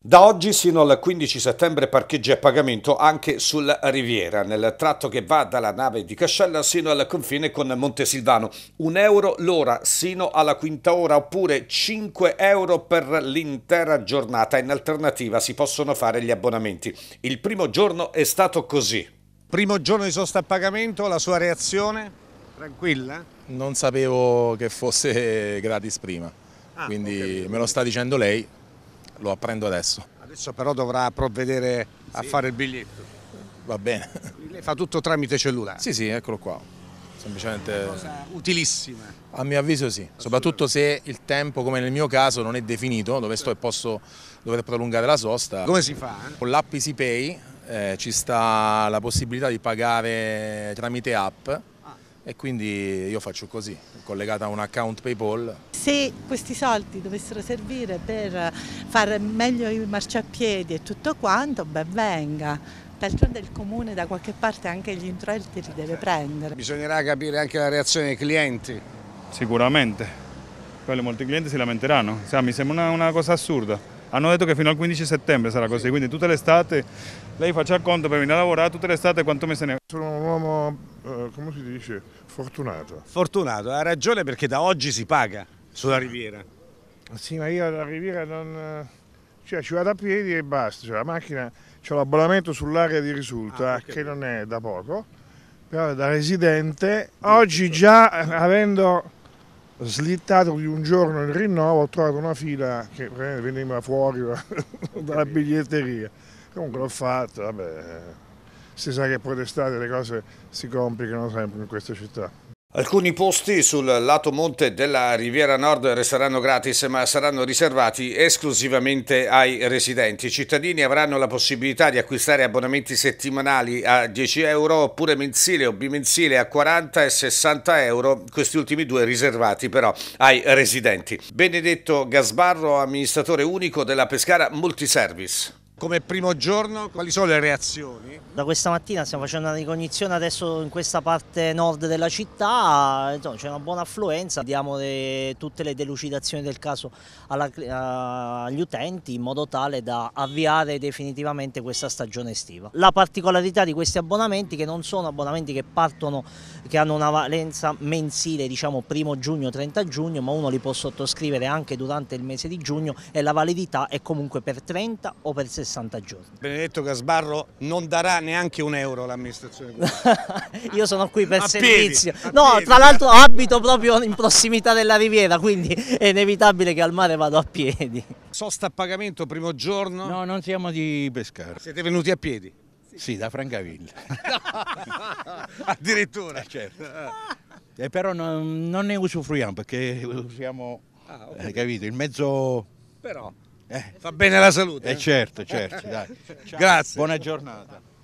Da oggi sino al 15 settembre parcheggi a pagamento anche sulla Riviera, nel tratto che va dalla nave di Cascella sino al confine con Montesilvano. Un euro l'ora sino alla quinta ora oppure 5 euro per l'intera giornata. In alternativa si possono fare gli abbonamenti. Il primo giorno è stato così. Primo giorno di sosta a pagamento, la sua reazione? Tranquilla? Non sapevo che fosse gratis prima, ah, quindi okay. me lo sta dicendo lei, lo apprendo adesso. Adesso però dovrà provvedere a sì. fare il biglietto. Va bene. Lei fa tutto tramite cellulare? Sì, sì, eccolo qua. Semplicemente... Una cosa utilissima. A mio avviso sì, soprattutto se il tempo, come nel mio caso, non è definito, dove sto e posso dover prolungare la sosta. Come si fa? Eh? Con l'app EasyPay eh, ci sta la possibilità di pagare tramite app ah. e quindi io faccio così, collegata a un account PayPal se questi soldi dovessero servire per fare meglio i marciapiedi e tutto quanto, ben venga. D'altronde il comune da qualche parte anche gli introiti li deve eh, prendere. Bisognerà capire anche la reazione dei clienti. Sicuramente, Quello molti clienti si lamenteranno, sì, mi sembra una, una, cosa assurda. Hanno detto che fino al 15 settembre sarà così, sì. quindi tutta l'estate lei faccia il conto per venire a lavorare tutta l'estate quanto me se ne... Sono un uomo, eh, come si dice, fortunato. Fortunato, ha ragione perché da oggi si paga sulla riviera. Sì, ma io alla riviera non... Cioè, ci vado a piedi e basta, cioè, la macchina, c'è l'abbonamento sull'area di risulta, ah, che non è da poco, però da residente, oggi già avendo slittato di un giorno il rinnovo ho trovato una fila che veniva fuori dalla biglietteria, comunque l'ho fatto, vabbè, eh. si sa che poi d'estate le cose si complicano sempre in questa città. Alcuni posti sul lato monte della Riviera Nord resteranno gratis ma saranno riservati esclusivamente ai residenti. I cittadini avranno la possibilità di acquistare abbonamenti settimanali a 10 euro oppure mensile o bimensile a 40 e 60 euro, questi ultimi due riservati però ai residenti. Benedetto Gasbarro, amministratore unico della Pescara Multiservice. Come primo giorno quali sono le reazioni? Da questa mattina stiamo facendo una ricognizione adesso in questa parte nord della città, c'è una buona affluenza, diamo le, tutte le delucidazioni del caso alla, agli utenti in modo tale da avviare definitivamente questa stagione estiva. La particolarità di questi abbonamenti che non sono abbonamenti che partono, che hanno una valenza mensile diciamo primo giugno 30 giugno ma uno li può sottoscrivere anche durante il mese di giugno e la validità è comunque per 30 o per 60 60 giorni. Benedetto Gasbarro non darà neanche un euro all'amministrazione pubblica. Io sono qui per a servizio. Piedi, no, piedi. tra l'altro abito proprio in prossimità della riviera, quindi è inevitabile che al mare vado a piedi. Sosta a pagamento primo giorno? No, non siamo di pescare. Siete venuti a piedi? Sì, sì da Francavilla. Addirittura? Eh, certo. Eh, però no, non ne usufruiamo perché usiamo, ah, eh, capito, il mezzo... Però... Eh. Fa bene la salute. Eh, certo, certo. Grazie. Buona giornata.